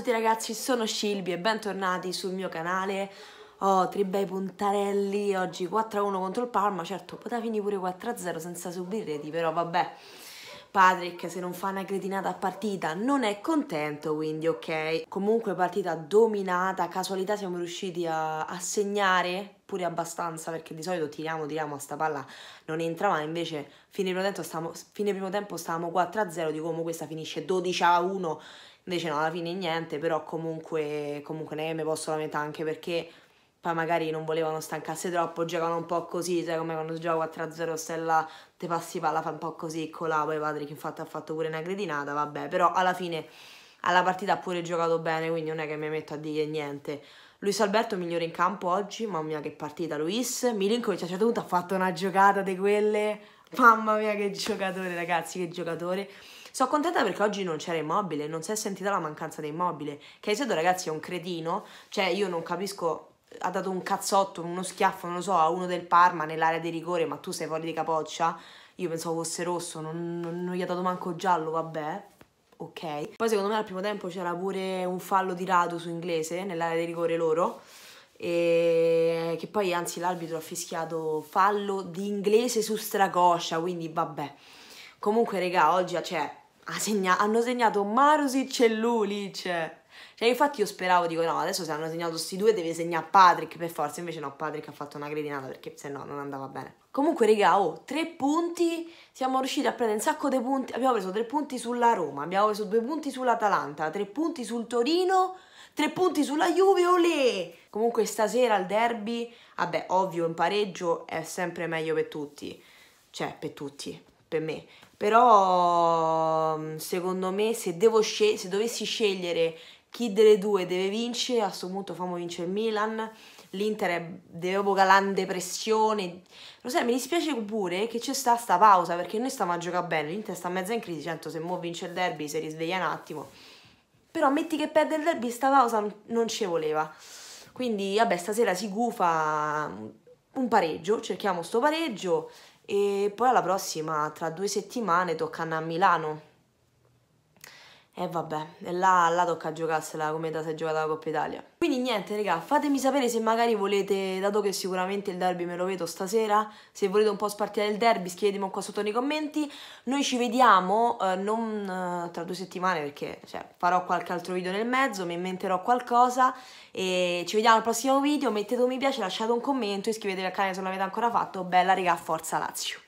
tutti ragazzi, sono Shilby e bentornati sul mio canale. Oh, tre bei puntarelli, oggi 4-1 contro il Palma, certo poteva finire pure 4-0 senza subire reti, però vabbè. Patrick se non fa una cretinata a partita non è contento, quindi ok. Comunque partita dominata, casualità siamo riusciti a, a segnare pure abbastanza perché di solito tiriamo, tiriamo, a sta palla non entra mai, invece fine primo tempo stavamo, fine primo tempo stavamo 4-0, di come questa finisce 12-1, invece no, alla fine niente, però comunque, comunque ne mi posso lamentare anche perché poi magari non volevano stancarsi troppo, giocano un po' così, sai come quando gioca 4-0 stella te passi palla, fa un po' così, colà, poi Patrick infatti ha fatto pure una gretinata, vabbè, però alla fine alla partita ha pure giocato bene, quindi non è che mi metto a dire niente. Luis Alberto migliore in campo oggi, mamma mia che partita Luis, Milinkovic a un certo punto ha fatto una giocata di quelle, mamma mia che giocatore ragazzi, che giocatore. Sono contenta perché oggi non c'era Immobile, non si è sentita la mancanza di Immobile, che Isedo ragazzi è un cretino, cioè io non capisco ha dato un cazzotto, uno schiaffo, non lo so, a uno del Parma nell'area di rigore, ma tu sei fuori di capoccia. Io pensavo fosse rosso, non, non, non gli ha dato manco giallo, vabbè. Ok. Poi secondo me al primo tempo c'era pure un fallo di rado su inglese nell'area di rigore loro. E che poi anzi l'arbitro ha fischiato fallo di inglese su stracoscia, quindi vabbè. Comunque, regà, oggi cioè, ha segna hanno segnato Marusic e Lulic. Cioè, infatti io speravo, dico, no, adesso se hanno segnato questi due deve segnare Patrick per forza, invece no, Patrick ha fatto una gradinata perché se no non andava bene. Comunque, raga, oh, tre punti, siamo riusciti a prendere un sacco di punti, abbiamo preso tre punti sulla Roma, abbiamo preso due punti sull'Atalanta, tre punti sul Torino, tre punti sulla Juve, olè! Comunque stasera al derby, vabbè, ovvio, un pareggio è sempre meglio per tutti, cioè per tutti, per me. Però mm, secondo me se, se dovessi scegliere chi delle due deve vincere, a questo punto famo vincere il Milan, l'Inter è, deve proprio calare pressione, lo sai mi dispiace pure che c'è sta sta pausa perché noi stiamo a giocare bene, l'Inter sta mezza in crisi, certo se mo vince il derby si risveglia un attimo, però metti che perde il derby sta pausa non ci voleva, quindi vabbè stasera si gufa un pareggio, cerchiamo sto pareggio e poi alla prossima tra due settimane tocca a Milano. E eh, vabbè, e là, là tocca giocarsela come da se è giocata la Coppa Italia. Quindi niente, raga, fatemi sapere se magari volete, dato che sicuramente il derby me lo vedo stasera, se volete un po' spartire il derby scrivetemi qua sotto nei commenti. Noi ci vediamo eh, non eh, tra due settimane perché cioè, farò qualche altro video nel mezzo, mi inventerò qualcosa e ci vediamo al prossimo video, mettete un mi piace, lasciate un commento, iscrivetevi al canale se non l'avete ancora fatto. Bella raga, forza Lazio!